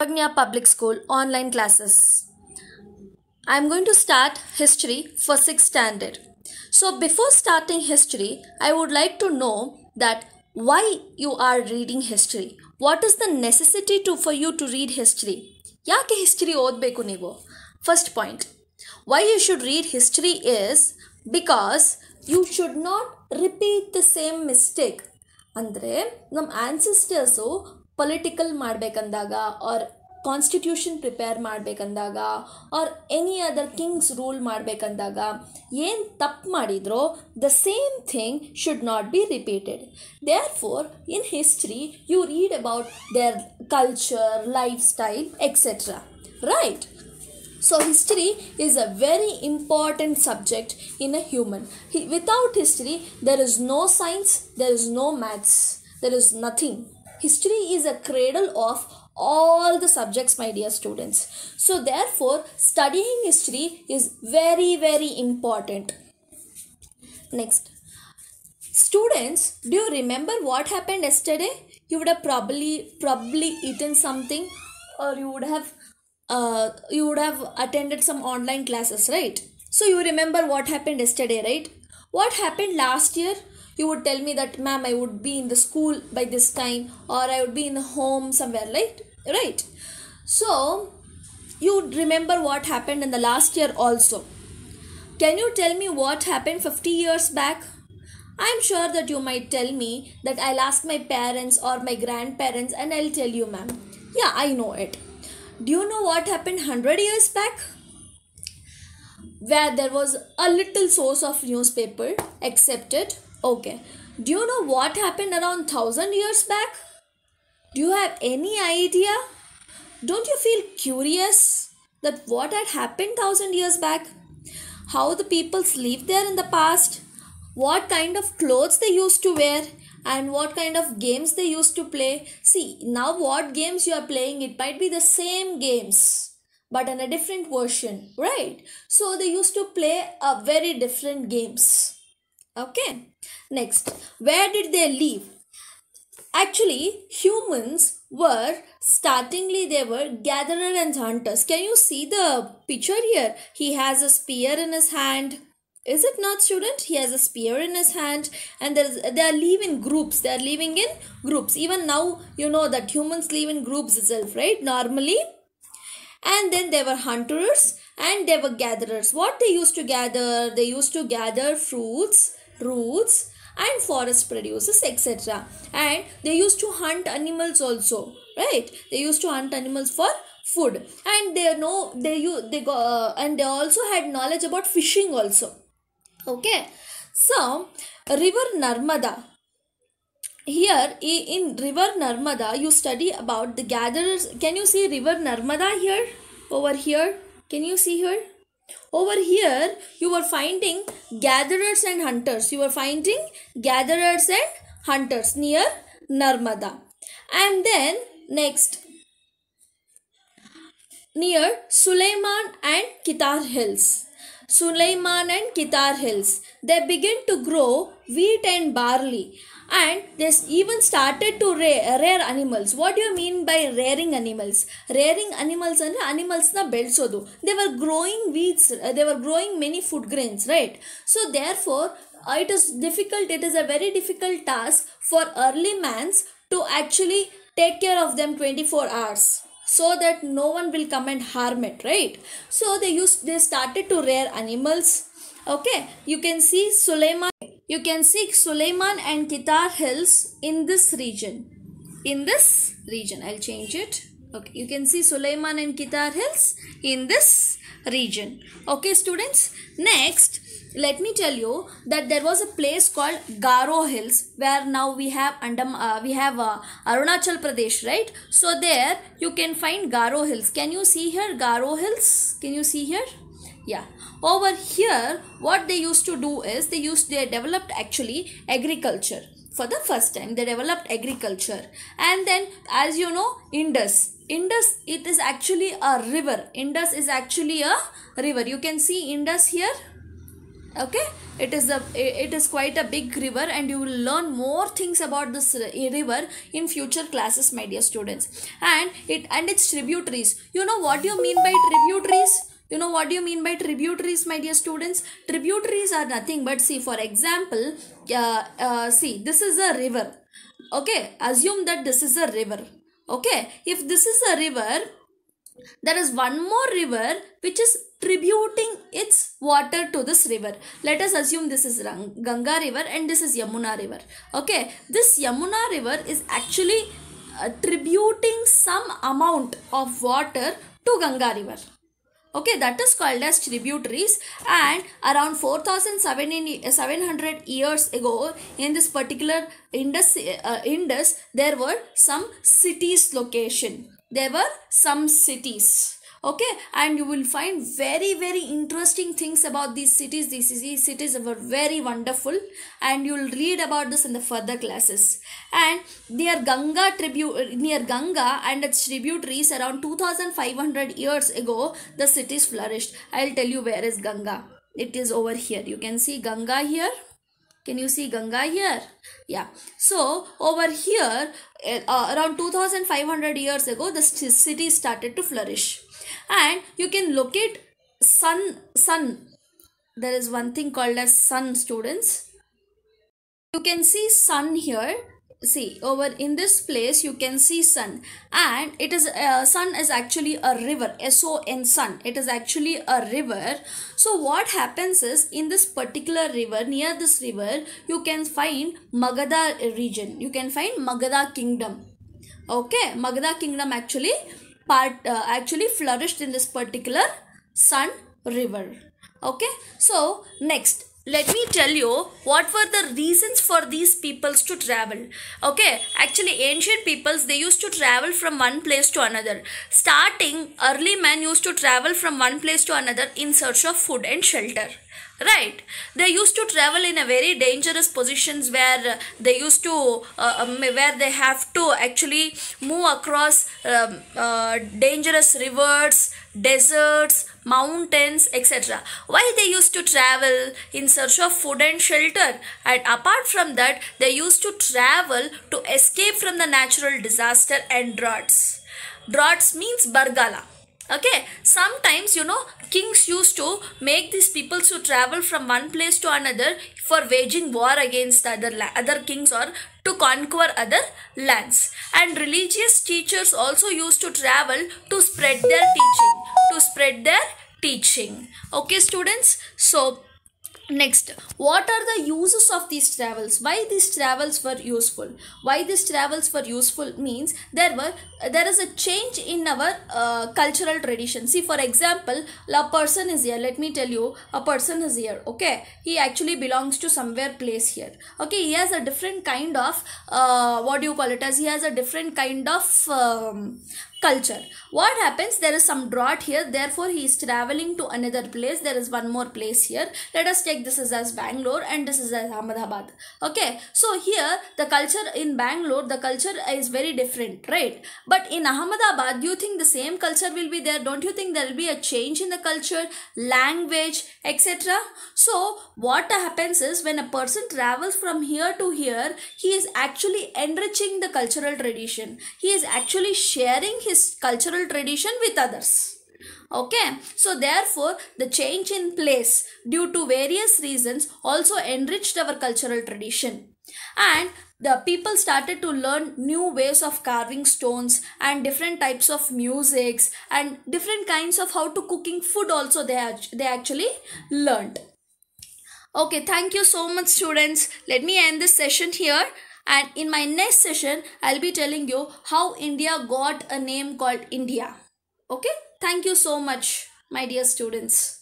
Pagnya Public School online classes. I am going to start history for 6th standard. So before starting history, I would like to know that why you are reading history. What is the necessity to for you to read history? ಯಾಕೆ history ಓದಬೇಕು First point. Why you should read history is because you should not repeat the same mistake. Mistake ಅಂದರೆ ancestors ancestors political ಮಾಡಬೇಕಂದಾಗ or constitution prepare ಮಾಡಬೇಕಂದಾಗ or any other things rule ಮಾಡಬೇಕಂದಾಗ ಏನು ತಪ್ಪು ಮಾಡಿದ್ರೋ the same thing should not be repeated therefore in history you read about their culture lifestyle etcetera right so history is a very important subject in a human without history there is no science there is no maths there is nothing history is a cradle of all the subjects my dear students so therefore studying history is very very important next students do you remember what happened yesterday you would have probably probably eaten something or you would have uh, you would have attended some online classes right so you remember what happened yesterday right what happened last year you would tell me that ma'am i would be in the school by this time or i would be in the home somewhere right right so you remember what happened in the last year also can you tell me what happened 50 years back i'm sure that you might tell me that i'll ask my parents or my grandparents and i'll tell you ma'am yeah i know it do you know what happened 100 years back where there was a little source of newspaper accepted Okay, do you know what happened around 1000 years back? Do you have any idea? Don't you feel curious that what had happened 1000 years back? How the peoples lived there in the past? What kind of clothes they used to wear? and what kind of games they used to play. See, now what games you are playing, it might be the same games but in a different version, right? So they used to play a very different games. Okay. Next, where did they live? Actually, humans were startingly they were gatherer and hunters. Can you see the picture here? He has a spear in his hand. Is it not student? He has a spear in his hand and they are living groups. They are living in groups. Even now you know that humans live in groups itself, right? Normally and then they were hunters and they were gatherers what they used to gather they used to gather fruits roots and forest produces etc and they used to hunt animals also right they used to hunt animals for food and they know they you they go uh, and they also had knowledge about fishing also okay so river narmada here in river narmada you study about the gatherers can you see river narmada here over here can you see here over here you were finding gatherers and hunters you were finding gatherers and hunters near narmada and then next near suleiman and kitar hills suleiman and kitar hills they begin to grow wheat and barley and they even started to rare, rare animals what do you mean by rearing animals rearing animals and animals na ಬೆಳೆಸೋದು they were growing weeds they were growing many food grains right so therefore it is difficult it is a very difficult task for early mans to actually take care of them 24 hours so that no one will come and harm it right so they used they started to rear animals okay you can see suleiman you can see Suleiman and Kitar hills in this region. In this region. I'll change it. Okay, you can see Suleiman and Kitar hills in this region. Okay, students. Next, let me tell you that there was a place called Garo Hills where now we have Andam, uh, we have uh, Arunachal Pradesh, right? So there you can find Garo Hills. Can you see here Garo Hills? Can you see here? yeah over here what they used to do is they used they developed actually agriculture for the first time they developed agriculture and then as you know indus indus it is actually a river indus is actually a river you can see indus here okay it is a it is quite a big river and you will learn more things about this river in future classes my dear students and it and its tributaries you know what you mean by tributaries you know what do you mean by tributaries, my dear students? Tributaries are nothing but see, for example, uh, uh, see, this is a river. Okay, assume that this is a river. Okay, if this is a river, there is one more river which is tributing its water to this river. Let us assume this is Ganga river and this is Yamuna river. Okay, this Yamuna river is actually uh, tributing some amount of water to Ganga river okay that is called as tributaries and around 4700 years ago in this particular indus uh, indus there were some cities location there were some cities okay and you will find very very interesting things about these cities these, cities were very wonderful and you will read about this in the further classes and near ganga tribute near ganga and its tributaries around 2500 years ago the cities flourished i'll tell you where is ganga it is over here you can see ganga here can you see ganga here yeah so over here eh, uh, around 2500 years ago the city started to flourish and you can locate sun sun there is one thing called as sun students you can see sun here see over in this place you can see sun and it is uh, sun is actually a river s-o-n sun it is actually a river so what happens is in this particular river near this river you can find magadha region you can find magadha kingdom okay magadha kingdom actually part uh, actually flourished in this particular Sun River. Okay, so next let me tell you what were the reasons for these peoples to travel okay actually ancient peoples they used to travel from one place to another starting early men used to travel from one place to another in search of food and shelter right they used to travel in a very dangerous positions where they used to uh, um, where they have to actually move across um, uh, dangerous rivers deserts mountains etc why they used to travel in search of food and shelter and apart from that they used to travel to escape from the natural disaster and droughts droughts means bargala okay sometimes you know kings used to make these people to travel from one place to another for waging war against other other kings or to conquer other lands and religious teachers also used to travel to spread their teaching to spread their teaching okay students so next what are the uses of these travels why these travels were useful why these travels were useful means there were there is a change in our uh, cultural tradition see for example a person is here let me tell you a person is here okay he actually belongs to somewhere place here okay he has a different kind of uh, what do you call it as he has a different kind of um, culture. What happens? There is some drought here. Therefore, he is traveling to another place. There is one more place here. Let us take this is as Bangalore and this is as Ahmedabad. Okay. So, here the culture in Bangalore, the culture is very different, right? But in Ahmedabad, do you think the same culture will be there? Don't you think there will be a change in the culture, language, etc.? So, what happens is when a person travels from here to here, he is actually enriching the cultural tradition. He is actually sharing his his cultural tradition with others okay so therefore the change in place due to various reasons also enriched our cultural tradition and the people started to learn new ways of carving stones and different types of musics and different kinds of how to cooking food also they, they actually learned okay thank you so much students let me end this session here and in my next session i'll be telling you how india got a name called india okay thank you so much my dear students